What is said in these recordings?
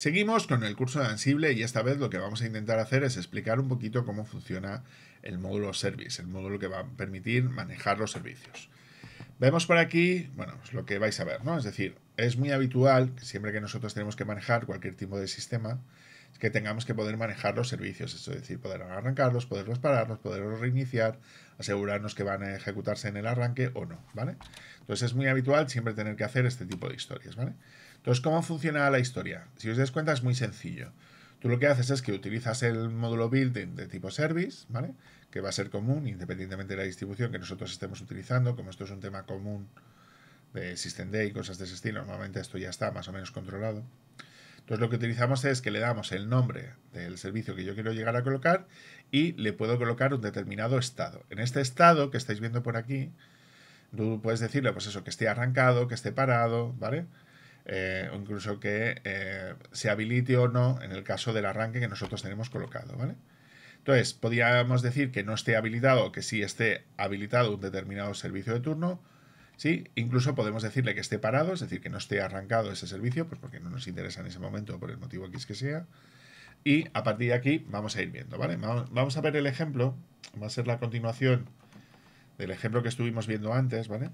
Seguimos con el curso de Ansible y esta vez lo que vamos a intentar hacer es explicar un poquito cómo funciona el módulo Service, el módulo que va a permitir manejar los servicios. Vemos por aquí, bueno, pues lo que vais a ver, ¿no? Es decir, es muy habitual, siempre que nosotros tenemos que manejar cualquier tipo de sistema, que tengamos que poder manejar los servicios, es decir, poder arrancarlos, poderlos pararlos, poderlos reiniciar, asegurarnos que van a ejecutarse en el arranque o no, ¿vale? Entonces es muy habitual siempre tener que hacer este tipo de historias, ¿vale? Entonces, ¿cómo funciona la historia? Si os das cuenta es muy sencillo. Tú lo que haces es que utilizas el módulo building de tipo service, ¿vale? Que va a ser común independientemente de la distribución que nosotros estemos utilizando, como esto es un tema común de System y cosas de ese estilo, normalmente esto ya está más o menos controlado. Entonces lo que utilizamos es que le damos el nombre del servicio que yo quiero llegar a colocar y le puedo colocar un determinado estado. En este estado que estáis viendo por aquí, tú puedes decirle, pues eso, que esté arrancado, que esté parado, ¿vale? Eh, o incluso que eh, se habilite o no en el caso del arranque que nosotros tenemos colocado, ¿vale? Entonces, podríamos decir que no esté habilitado o que sí esté habilitado un determinado servicio de turno, ¿sí? Incluso podemos decirle que esté parado, es decir, que no esté arrancado ese servicio, pues porque no nos interesa en ese momento por el motivo que es que sea. Y a partir de aquí vamos a ir viendo, Vamos a ver el ejemplo, va a ser la continuación del ejemplo que estuvimos viendo antes, ¿vale?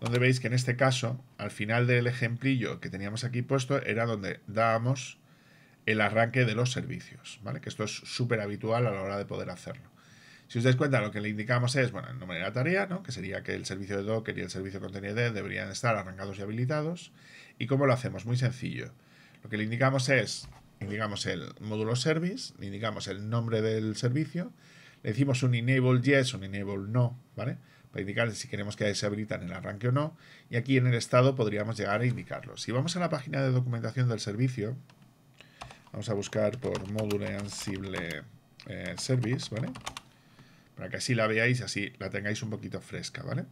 Donde veis que en este caso, al final del ejemplillo que teníamos aquí puesto, era donde dábamos el arranque de los servicios, ¿vale? Que esto es súper habitual a la hora de poder hacerlo. Si os dais cuenta, lo que le indicamos es, bueno, el nombre de la tarea, ¿no? que sería que el servicio de Docker y el servicio containerd deberían estar arrancados y habilitados. ¿Y cómo lo hacemos? Muy sencillo. Lo que le indicamos es, indicamos el módulo service, le indicamos el nombre del servicio, le decimos un enable yes, un enable no, ¿vale? Para indicar si queremos que se habilitan en el arranque o no. Y aquí en el estado podríamos llegar a indicarlo. Si vamos a la página de documentación del servicio, vamos a buscar por módulo Ansible eh, Service, ¿vale? para que así la veáis, así la tengáis un poquito fresca, ¿vale?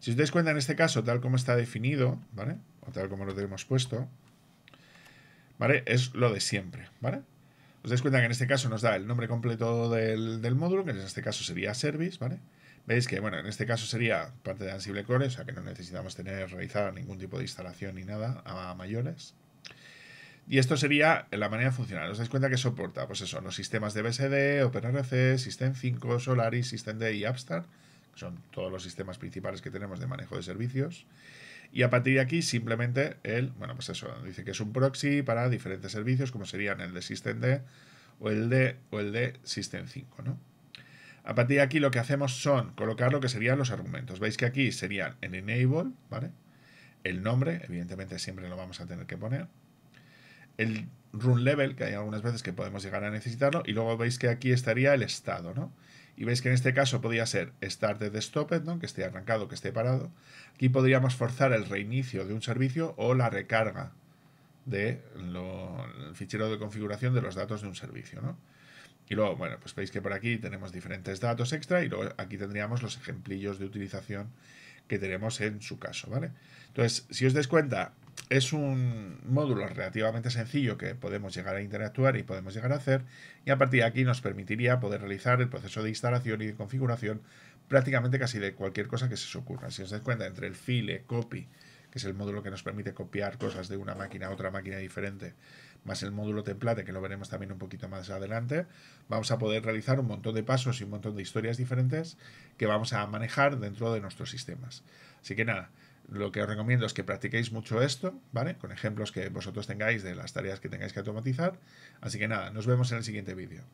Si os dais cuenta, en este caso, tal como está definido, ¿vale? O tal como lo tenemos puesto, ¿vale? Es lo de siempre, ¿vale? Os dais cuenta que en este caso nos da el nombre completo del, módulo, que en este caso sería service, ¿vale? Veis que, bueno, en este caso sería parte de Ansible Core, o sea que no necesitamos tener realizada ningún tipo de instalación ni nada a mayores. Y esto sería la manera de funcionar. ¿Os dais cuenta que soporta? Pues eso, los sistemas de BSD, OpenRC, System 5, Solaris, D y Appstar, que son todos los sistemas principales que tenemos de manejo de servicios. Y a partir de aquí, simplemente el, bueno, pues eso, dice que es un proxy para diferentes servicios, como serían el de SystemD o el de, o el de System 5, ¿no? A partir de aquí lo que hacemos son colocar lo que serían los argumentos. Veis que aquí serían el enable, ¿vale? El nombre, evidentemente siempre lo vamos a tener que poner el run level, que hay algunas veces que podemos llegar a necesitarlo, y luego veis que aquí estaría el estado, ¿no? Y veis que en este caso podría ser started, stopped, ¿no? que esté arrancado, que esté parado. Aquí podríamos forzar el reinicio de un servicio o la recarga del fichero de configuración de los datos de un servicio. ¿no? Y luego, bueno, pues veis que por aquí tenemos diferentes datos extra y luego aquí tendríamos los ejemplillos de utilización que tenemos en su caso, ¿vale? Entonces, si os dais cuenta, es un módulo relativamente sencillo que podemos llegar a interactuar y podemos llegar a hacer y a partir de aquí nos permitiría poder realizar el proceso de instalación y de configuración prácticamente casi de cualquier cosa que se os ocurra. Si os dais cuenta, entre el file, copy, que es el módulo que nos permite copiar cosas de una máquina a otra máquina diferente, más el módulo template, que lo veremos también un poquito más adelante, vamos a poder realizar un montón de pasos y un montón de historias diferentes que vamos a manejar dentro de nuestros sistemas. Así que nada, lo que os recomiendo es que practiquéis mucho esto, ¿vale? Con ejemplos que vosotros tengáis de las tareas que tengáis que automatizar. Así que nada, nos vemos en el siguiente vídeo.